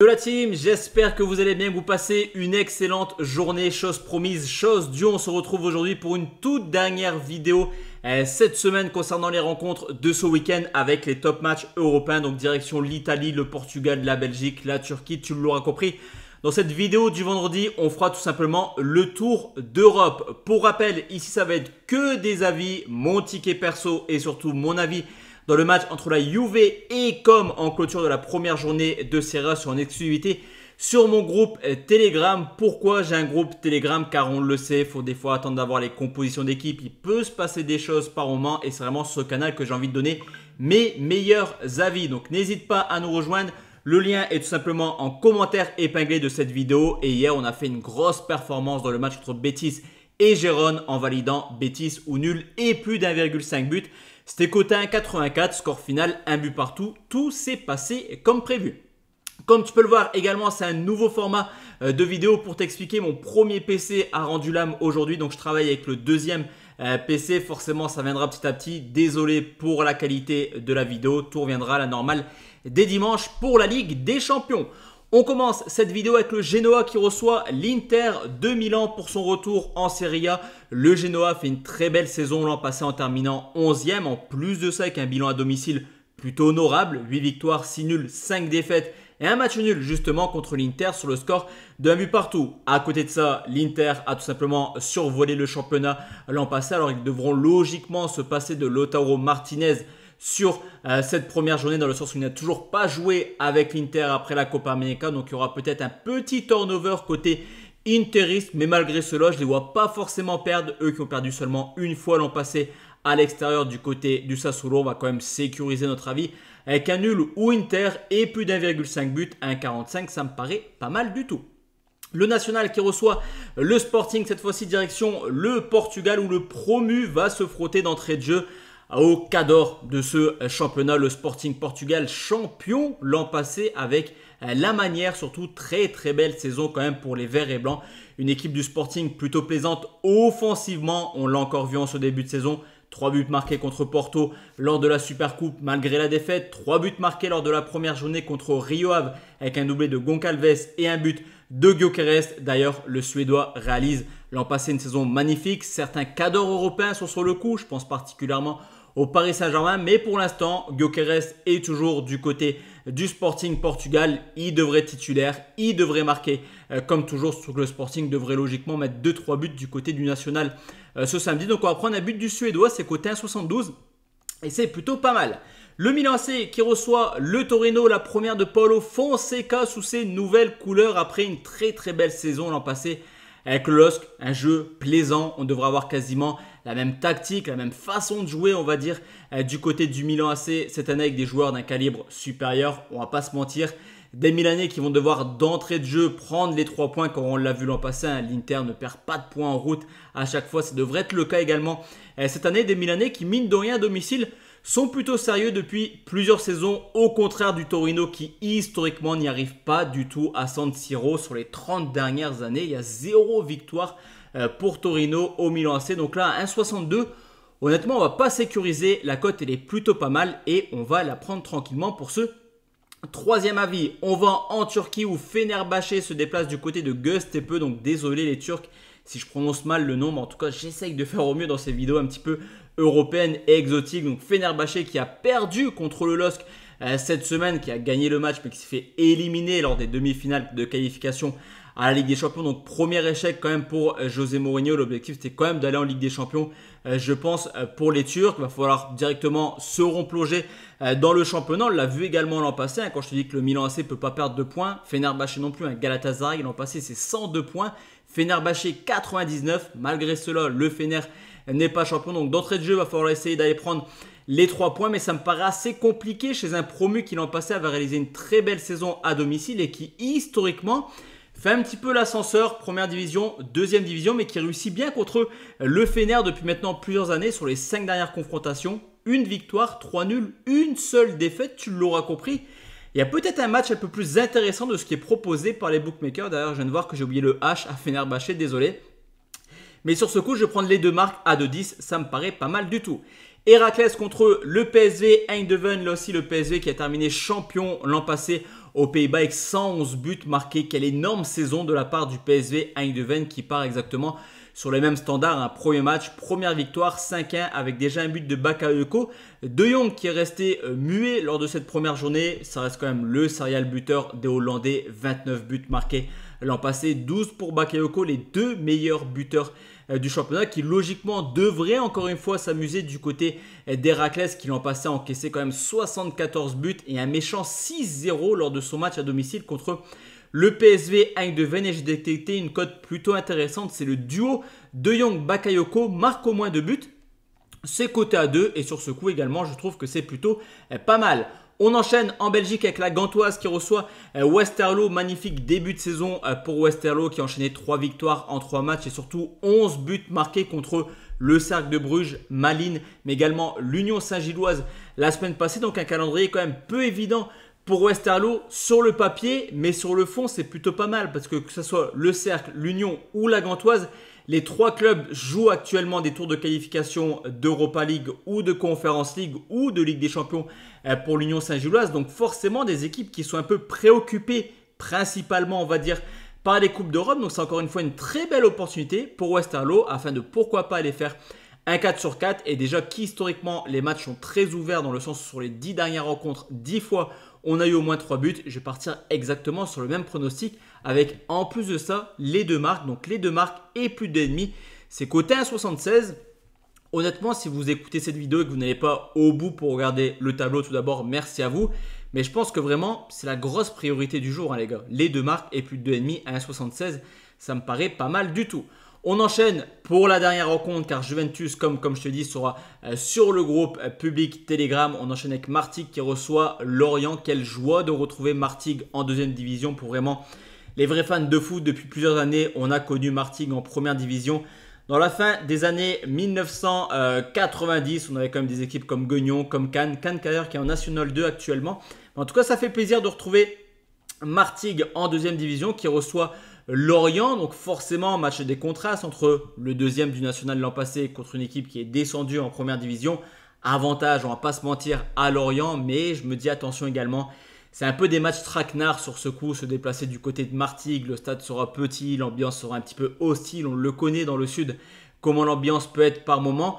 Yo la team, j'espère que vous allez bien, vous passez une excellente journée, chose promise, chose due. On se retrouve aujourd'hui pour une toute dernière vidéo euh, cette semaine concernant les rencontres de ce week-end avec les top matchs européens, donc direction l'Italie, le Portugal, la Belgique, la Turquie, tu l'auras compris. Dans cette vidéo du vendredi, on fera tout simplement le tour d'Europe. Pour rappel, ici ça va être que des avis, mon ticket perso et surtout mon avis dans le match entre la Juve et comme en clôture de la première journée de Serra sur une exclusivité sur mon groupe euh, Telegram. Pourquoi j'ai un groupe Telegram Car on le sait, il faut des fois attendre d'avoir les compositions d'équipe. Il peut se passer des choses par moment et c'est vraiment ce canal que j'ai envie de donner mes meilleurs avis. Donc n'hésite pas à nous rejoindre. Le lien est tout simplement en commentaire épinglé de cette vidéo. Et hier, on a fait une grosse performance dans le match entre Betis et Gérone en validant Betis ou nul et plus d'1,5 but. C'était coté 84 score final, un but partout. Tout s'est passé comme prévu. Comme tu peux le voir également, c'est un nouveau format euh, de vidéo pour t'expliquer. Mon premier PC a rendu l'âme aujourd'hui, donc je travaille avec le deuxième euh, PC. Forcément, ça viendra petit à petit. Désolé pour la qualité de la vidéo, tout reviendra à la normale dès dimanche pour la Ligue des Champions. On commence cette vidéo avec le Genoa qui reçoit l'Inter de Milan pour son retour en Serie A. Le Genoa fait une très belle saison l'an passé en terminant 11e, en plus de ça avec un bilan à domicile plutôt honorable, 8 victoires, 6 nuls, 5 défaites et un match nul justement contre l'Inter sur le score d'un but partout. À côté de ça, l'Inter a tout simplement survolé le championnat l'an passé, alors ils devront logiquement se passer de Lautaro Martinez sur euh, cette première journée dans le sens où il n'a toujours pas joué avec l'Inter après la Copa América. Donc il y aura peut-être un petit turnover côté interiste, mais malgré cela, je ne les vois pas forcément perdre. Eux qui ont perdu seulement une fois l'an passé à l'extérieur du côté du Sassuolo, on va quand même sécuriser notre avis avec un nul ou Inter et plus d'1,5 but, 1,45, ça me paraît pas mal du tout. Le national qui reçoit le Sporting, cette fois-ci direction le Portugal où le promu va se frotter d'entrée de jeu au cador de ce championnat, le Sporting Portugal champion l'an passé avec euh, la manière, surtout très très belle saison quand même pour les Verts et Blancs. Une équipe du Sporting plutôt plaisante offensivement, on l'a encore vu en ce début de saison. Trois buts marqués contre Porto lors de la Supercoupe malgré la défaite, Trois buts marqués lors de la première journée contre Rio Ave avec un doublé de Goncalves et un but de Gyokeres. D'ailleurs, le Suédois réalise l'an passé une saison magnifique. Certains cadors européens sont sur le coup, je pense particulièrement au Paris Saint-Germain. Mais pour l'instant, Gioqueres est toujours du côté du Sporting Portugal. Il devrait être titulaire, il devrait marquer euh, comme toujours, surtout que le Sporting devrait logiquement mettre 2-3 buts du côté du National euh, ce samedi. Donc on va prendre un but du Suédois, c'est côté 1,72 et c'est plutôt pas mal. Le Milan C qui reçoit le Torino, la première de Paulo Fonseca sous ses nouvelles couleurs après une très très belle saison l'an passé avec le LOSC, un jeu plaisant. On devrait avoir quasiment la même tactique, la même façon de jouer, on va dire, euh, du côté du Milan AC cette année avec des joueurs d'un calibre supérieur. On va pas se mentir des Milanais qui vont devoir d'entrée de jeu prendre les 3 points comme on l'a vu l'an passé. Hein. L'Inter ne perd pas de points en route à chaque fois. Ça devrait être le cas également euh, cette année. Des Milanais qui, mine de rien, à domicile, sont plutôt sérieux depuis plusieurs saisons, au contraire du Torino qui historiquement n'y arrive pas du tout à San Siro sur les 30 dernières années. Il y a zéro victoire euh, pour Torino au Milan AC. Donc là, 1,62. Honnêtement, on va pas sécuriser. La cote, elle est plutôt pas mal et on va la prendre tranquillement pour ce Troisième avis, on va en Turquie où Fenerbahçe se déplace du côté de Göztepe. Donc désolé les Turcs si je prononce mal le nom, mais en tout cas j'essaye de faire au mieux dans ces vidéos un petit peu européennes et exotiques. Donc Fenerbahçe qui a perdu contre le LOSC euh, cette semaine, qui a gagné le match mais qui s'est fait éliminer lors des demi-finales de qualification à la Ligue des Champions. Donc premier échec quand même pour euh, José Mourinho. L'objectif c'était quand même d'aller en Ligue des Champions, euh, je pense, euh, pour les Turcs. Il va falloir directement se replonger dans le championnat. On l'a vu également l'an passé. Hein. quand je te dis que le Milan AC peut pas perdre de points, Fenerbahçe non plus. Hein. Galatasaray l'an passé c'est 102 points. Fenerbahçe 99. Malgré cela, le Fener n'est pas champion. Donc d'entrée de jeu, il va falloir essayer d'aller prendre les 3 points, mais ça me paraît assez compliqué chez un promu qui l'an passé avait réalisé une très belle saison à domicile et qui historiquement fait un petit peu l'ascenseur, première division, deuxième division, mais qui réussit bien contre le Fener depuis maintenant plusieurs années sur les cinq dernières confrontations. Une victoire, trois nuls, une seule défaite, tu l'auras compris. Il y a peut-être un match un peu plus intéressant de ce qui est proposé par les bookmakers. D'ailleurs, je viens de voir que j'ai oublié le H à Fenerbahçe, désolé. Mais sur ce coup, je vais prendre les deux marques à 2-10, ça me paraît pas mal du tout. Héraclès contre le PSV, Eindhoven, là aussi le PSV qui a terminé champion l'an passé aux Pays-Bas avec 111 buts marqués. Quelle énorme saison de la part du PSV Eindhoven qui part exactement sur les mêmes standards. Un premier match, première victoire, 5-1 avec déjà un but de Bakayoko. De Jong qui est resté euh, muet lors de cette première journée. Ça reste quand même le serial buteur des Hollandais. 29 buts marqués l'an passé, 12 pour Bakayoko, les deux meilleurs buteurs euh, du championnat qui logiquement devrait encore une fois s'amuser du côté euh, d'Héraclès qui l'ont passé à encaisser quand même 74 buts et un méchant 6-0 lors de son match à domicile contre le PSV Eindhoven de j'ai détecté une cote plutôt intéressante, c'est le duo De Young Bakayoko marque au moins deux buts, c'est coté à deux et sur ce coup également je trouve que c'est plutôt euh, pas mal. On enchaîne en Belgique avec la Gantoise qui reçoit euh, Westerlo. Magnifique début de saison euh, pour Westerlo qui a enchaîné 3 victoires en trois matchs et surtout 11 buts marqués contre le Cercle de Bruges, Malines, mais également l'Union Saint-Gilloise la semaine passée. Donc un calendrier quand même peu évident pour Westerlo sur le papier, mais sur le fond, c'est plutôt pas mal parce que que ce soit le Cercle, l'Union ou la Gantoise, les trois clubs jouent actuellement des tours de qualification d'Europa League ou de Conference League ou de Ligue des Champions euh, pour l'Union Saint-Gilloise. Donc forcément des équipes qui sont un peu préoccupées principalement, on va dire, par les Coupes d'Europe. Donc c'est encore une fois une très belle opportunité pour Westerlo afin de pourquoi pas aller faire un 4 sur 4 et déjà qu'historiquement les matchs sont très ouverts dans le sens où sur les 10 dernières rencontres, 10 fois on a eu au moins 3 buts. Je vais partir exactement sur le même pronostic avec en plus de ça les deux marques. Donc les deux marques et plus 2,5, C'est côté 1,76. Honnêtement, si vous écoutez cette vidéo et que vous n'allez pas au bout pour regarder le tableau, tout d'abord, merci à vous. Mais je pense que vraiment, c'est la grosse priorité du jour, hein, les gars. Les deux marques et plus de 2,5 à 1,76, ça me paraît pas mal du tout. On enchaîne pour la dernière rencontre car Juventus, comme, je te dis, sera euh, sur le groupe euh, public Telegram. On enchaîne avec Martigues qui reçoit Lorient. Quelle joie de retrouver Martig en deuxième division pour vraiment les vrais fans de foot. Depuis plusieurs années, on a connu Martigues en première division. Dans la fin des années 1990, on avait quand même des équipes comme Guignon, comme Cannes. Cannes Kayer qui est en National 2 actuellement. en tout cas, ça fait plaisir de retrouver Martig en deuxième division qui reçoit Lorient, donc forcément match des contrastes entre le deuxième du national l'an passé contre une équipe qui est descendue en première division. Avantage, on va pas se mentir, à Lorient, mais je me dis attention également. C'est un peu des matchs traquenards sur ce coup, se déplacer du côté de Martigues, le stade sera petit, l'ambiance sera un petit peu hostile, on le connaît dans le sud, comment l'ambiance peut être par moment.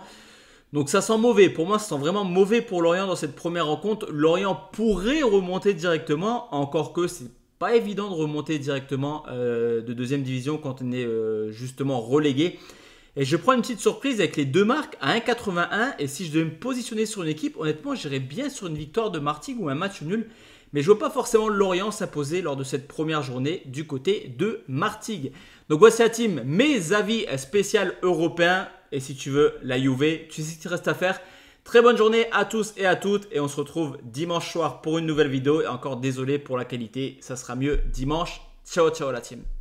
Donc ça sent mauvais, pour moi ça sent vraiment mauvais pour Lorient dans cette première rencontre. Lorient pourrait remonter directement, encore que c'est pas évident de remonter directement euh, de deuxième division quand on est euh, justement relégué. Et je prends une petite surprise avec les deux marques à 1,81. Et si je devais me positionner sur une équipe, honnêtement, j'irais bien sur une victoire de Martigues ou un match nul. Mais je ne vois pas forcément Lorient s'imposer lors de cette première journée du côté de Martigues. Donc voici la team, mes avis spécial européens. Et si tu veux la Juve, tu sais ce qu'il reste à faire. Très bonne journée à tous et à toutes et on se retrouve dimanche soir pour une nouvelle vidéo. Et encore désolé pour la qualité, ça sera mieux dimanche. Ciao, ciao la team.